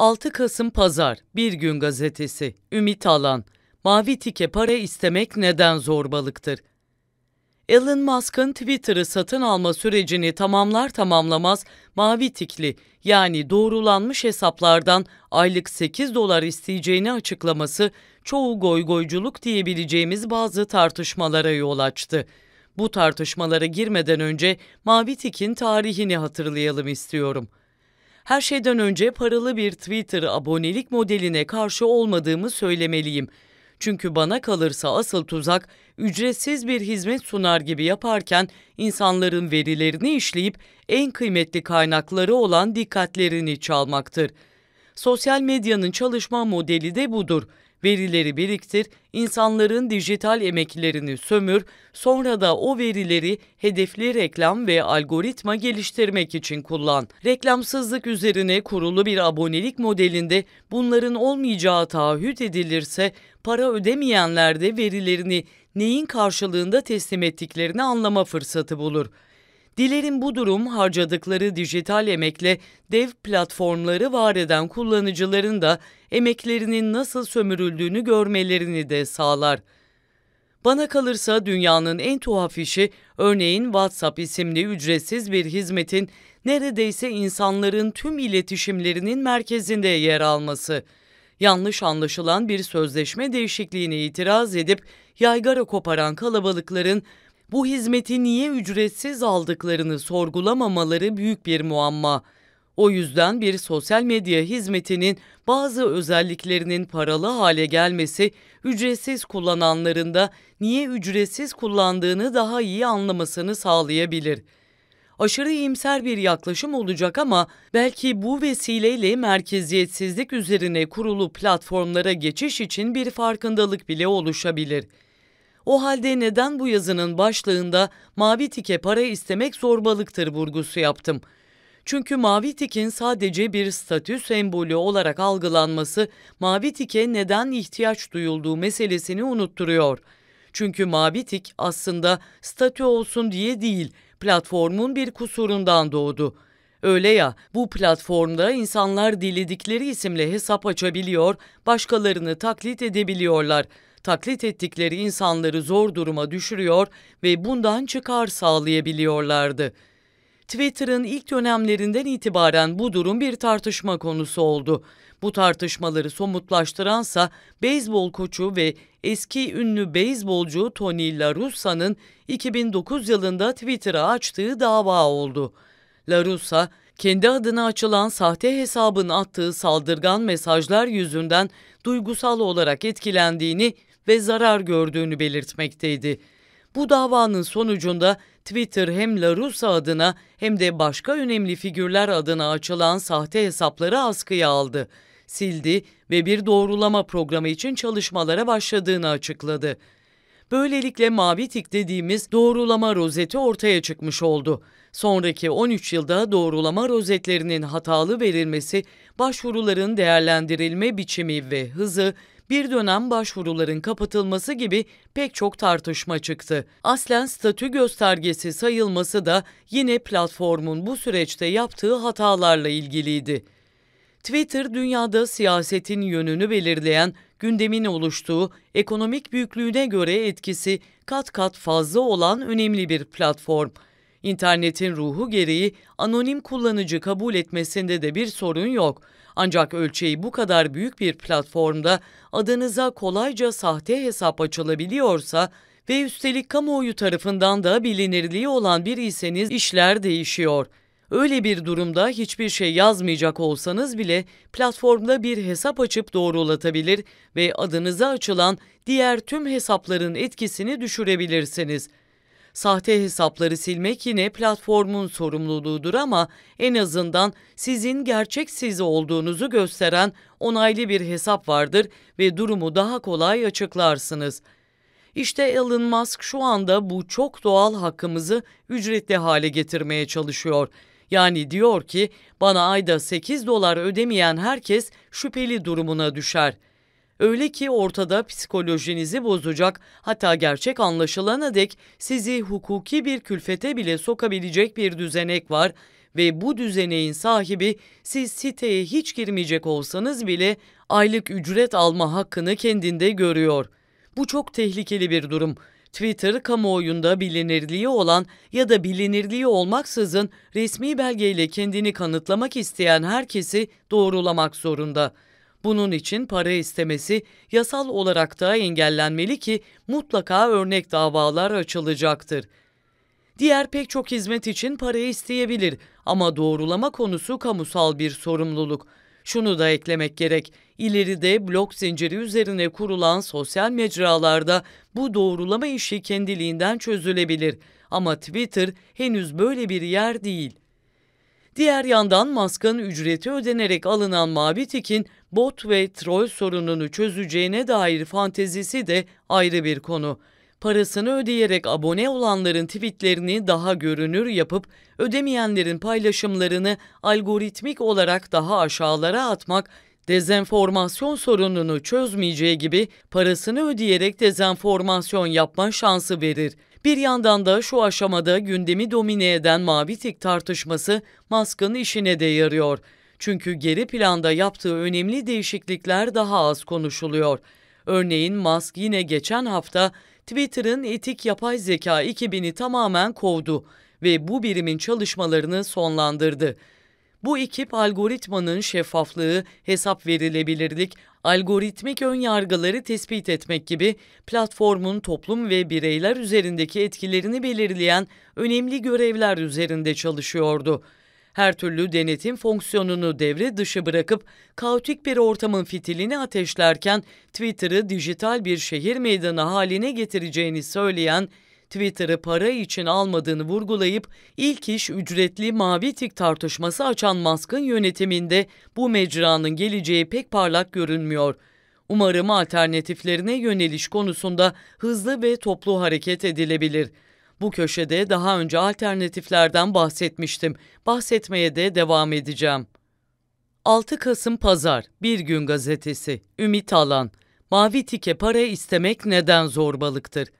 6 Kasım Pazar, Bir Gün Gazetesi, Ümit Alan, Mavi tike para istemek neden zorbalıktır? Elon Musk'ın Twitter'ı satın alma sürecini tamamlar tamamlamaz mavi tikli yani doğrulanmış hesaplardan aylık 8 dolar isteyeceğini açıklaması çoğu goygoyculuk diyebileceğimiz bazı tartışmalara yol açtı. Bu tartışmalara girmeden önce mavi tikin tarihini hatırlayalım istiyorum.'' Her şeyden önce paralı bir Twitter abonelik modeline karşı olmadığımı söylemeliyim. Çünkü bana kalırsa asıl tuzak ücretsiz bir hizmet sunar gibi yaparken insanların verilerini işleyip en kıymetli kaynakları olan dikkatlerini çalmaktır. Sosyal medyanın çalışma modeli de budur. Verileri biriktir, insanların dijital emeklerini sömür, sonra da o verileri hedefli reklam ve algoritma geliştirmek için kullan. Reklamsızlık üzerine kurulu bir abonelik modelinde bunların olmayacağı taahhüt edilirse para ödemeyenler de verilerini neyin karşılığında teslim ettiklerini anlama fırsatı bulur. Dilerim bu durum harcadıkları dijital emekle dev platformları var eden kullanıcıların da emeklerinin nasıl sömürüldüğünü görmelerini de sağlar. Bana kalırsa dünyanın en tuhaf işi örneğin WhatsApp isimli ücretsiz bir hizmetin neredeyse insanların tüm iletişimlerinin merkezinde yer alması. Yanlış anlaşılan bir sözleşme değişikliğine itiraz edip yaygara koparan kalabalıkların bu hizmeti niye ücretsiz aldıklarını sorgulamamaları büyük bir muamma. O yüzden bir sosyal medya hizmetinin bazı özelliklerinin paralı hale gelmesi ücretsiz kullananların da niye ücretsiz kullandığını daha iyi anlamasını sağlayabilir. Aşırı imser bir yaklaşım olacak ama belki bu vesileyle merkeziyetsizlik üzerine kurulu platformlara geçiş için bir farkındalık bile oluşabilir.'' O halde neden bu yazının başlığında mavi tike para istemek zorbalıktır vurgusu yaptım? Çünkü mavi tikin sadece bir statü sembolü olarak algılanması mavi tike neden ihtiyaç duyulduğu meselesini unutturuyor. Çünkü mavi tik aslında statü olsun diye değil, platformun bir kusurundan doğdu.'' Öyle ya, bu platformda insanlar diledikleri isimle hesap açabiliyor, başkalarını taklit edebiliyorlar taklit ettikleri insanları zor duruma düşürüyor ve bundan çıkar sağlayabiliyorlardı. Twitter'ın ilk dönemlerinden itibaren bu durum bir tartışma konusu oldu. Bu tartışmaları somutlaştıransa beyzbol koçu ve eski ünlü beyzbolcu Tony La Russa'nın 2009 yılında Twitter'a açtığı dava oldu. La Russa, kendi adına açılan sahte hesabın attığı saldırgan mesajlar yüzünden duygusal olarak etkilendiğini ve zarar gördüğünü belirtmekteydi. Bu davanın sonucunda Twitter hem LaRussa adına hem de başka önemli figürler adına açılan sahte hesapları askıya aldı. Sildi ve bir doğrulama programı için çalışmalara başladığını açıkladı. Böylelikle mavi tik dediğimiz doğrulama rozeti ortaya çıkmış oldu. Sonraki 13 yılda doğrulama rozetlerinin hatalı verilmesi, başvuruların değerlendirilme biçimi ve hızı bir dönem başvuruların kapatılması gibi pek çok tartışma çıktı. Aslen statü göstergesi sayılması da yine platformun bu süreçte yaptığı hatalarla ilgiliydi. Twitter dünyada siyasetin yönünü belirleyen, gündemin oluştuğu, ekonomik büyüklüğüne göre etkisi kat kat fazla olan önemli bir platform. İnternetin ruhu gereği anonim kullanıcı kabul etmesinde de bir sorun yok. Ancak ölçeği bu kadar büyük bir platformda adınıza kolayca sahte hesap açılabiliyorsa ve üstelik kamuoyu tarafından da bilinirliği olan bir iseniz işler değişiyor. Öyle bir durumda hiçbir şey yazmayacak olsanız bile platformda bir hesap açıp doğrulatabilir ve adınıza açılan diğer tüm hesapların etkisini düşürebilirsiniz.'' Sahte hesapları silmek yine platformun sorumluluğudur ama en azından sizin gerçek siz olduğunuzu gösteren onaylı bir hesap vardır ve durumu daha kolay açıklarsınız. İşte Elon Musk şu anda bu çok doğal hakkımızı ücretli hale getirmeye çalışıyor. Yani diyor ki bana ayda 8 dolar ödemeyen herkes şüpheli durumuna düşer.'' Öyle ki ortada psikolojinizi bozacak hatta gerçek anlaşılana dek sizi hukuki bir külfete bile sokabilecek bir düzenek var ve bu düzeneğin sahibi siz siteye hiç girmeyecek olsanız bile aylık ücret alma hakkını kendinde görüyor. Bu çok tehlikeli bir durum. Twitter kamuoyunda bilinirliği olan ya da bilinirliği olmaksızın resmi belgeyle kendini kanıtlamak isteyen herkesi doğrulamak zorunda.'' Bunun için para istemesi yasal olarak da engellenmeli ki mutlaka örnek davalar açılacaktır. Diğer pek çok hizmet için para isteyebilir ama doğrulama konusu kamusal bir sorumluluk. Şunu da eklemek gerek. ileride blok zinciri üzerine kurulan sosyal mecralarda bu doğrulama işi kendiliğinden çözülebilir. Ama Twitter henüz böyle bir yer değil. Diğer yandan Musk'ın ücreti ödenerek alınan mavi tikin bot ve troll sorununu çözeceğine dair fantezisi de ayrı bir konu. Parasını ödeyerek abone olanların tweetlerini daha görünür yapıp ödemeyenlerin paylaşımlarını algoritmik olarak daha aşağılara atmak dezenformasyon sorununu çözmeyeceği gibi parasını ödeyerek dezenformasyon yapma şansı verir. Bir yandan da şu aşamada gündemi domine eden mavi tik tartışması Musk'ın işine de yarıyor. Çünkü geri planda yaptığı önemli değişiklikler daha az konuşuluyor. Örneğin Musk yine geçen hafta Twitter'ın etik yapay zeka ekibini tamamen kovdu ve bu birimin çalışmalarını sonlandırdı. Bu ekip algoritmanın şeffaflığı, hesap verilebilirlik, algoritmik ön yargıları tespit etmek gibi platformun toplum ve bireyler üzerindeki etkilerini belirleyen önemli görevler üzerinde çalışıyordu. Her türlü denetim fonksiyonunu devre dışı bırakıp kaotik bir ortamın fitilini ateşlerken Twitter'ı dijital bir şehir meydanı haline getireceğini söyleyen Twitter'ı para için almadığını vurgulayıp ilk iş ücretli mavi tik tartışması açan Musk'ın yönetiminde bu mecranın geleceği pek parlak görünmüyor. Umarım alternatiflerine yöneliş konusunda hızlı ve toplu hareket edilebilir. Bu köşede daha önce alternatiflerden bahsetmiştim. Bahsetmeye de devam edeceğim. 6 Kasım Pazar, Bir Gün Gazetesi, Ümit Alan. Mavi tike para istemek neden zorbalıktır?